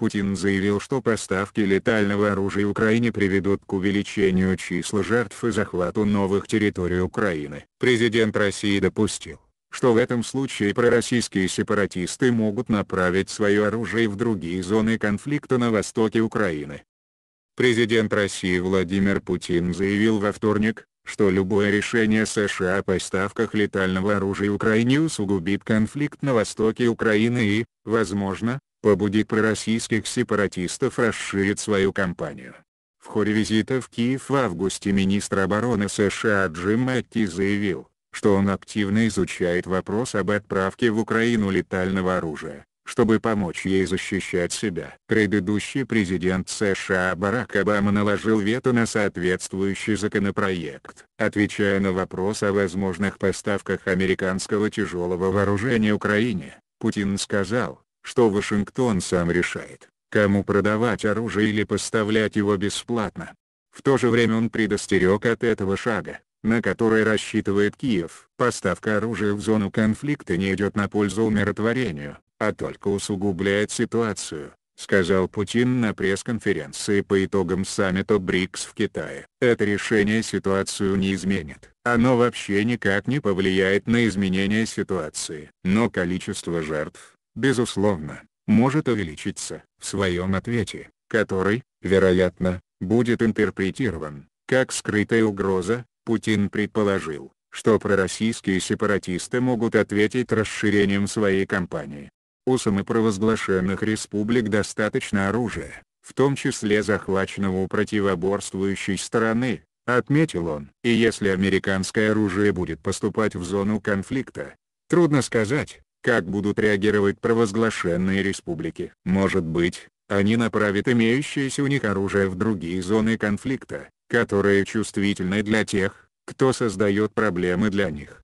Путин заявил, что поставки летального оружия Украине приведут к увеличению числа жертв и захвату новых территорий Украины. Президент России допустил, что в этом случае пророссийские сепаратисты могут направить свое оружие в другие зоны конфликта на востоке Украины. Президент России Владимир Путин заявил во вторник, что любое решение США о поставках летального оружия Украине усугубит конфликт на востоке Украины и, возможно, побудит пророссийских сепаратистов расширить свою кампанию. В ходе визита в Киев в августе министр обороны США Джим Мэтти заявил, что он активно изучает вопрос об отправке в Украину летального оружия, чтобы помочь ей защищать себя. Предыдущий президент США Барак Обама наложил вето на соответствующий законопроект. Отвечая на вопрос о возможных поставках американского тяжелого вооружения Украине, Путин сказал, что Вашингтон сам решает, кому продавать оружие или поставлять его бесплатно. В то же время он предостерег от этого шага, на который рассчитывает Киев. Поставка оружия в зону конфликта не идет на пользу умиротворению, а только усугубляет ситуацию, сказал Путин на пресс-конференции по итогам саммита БРИКС в Китае. Это решение ситуацию не изменит. Оно вообще никак не повлияет на изменение ситуации. Но количество жертв, безусловно, может увеличиться. В своем ответе, который, вероятно, будет интерпретирован как скрытая угроза, Путин предположил, что пророссийские сепаратисты могут ответить расширением своей кампании. У самопровозглашенных республик достаточно оружия, в том числе захваченного у противоборствующей стороны, отметил он. И если американское оружие будет поступать в зону конфликта, трудно сказать, как будут реагировать провозглашенные республики. Может быть, они направят имеющееся у них оружие в другие зоны конфликта, которые чувствительны для тех, кто создает проблемы для них.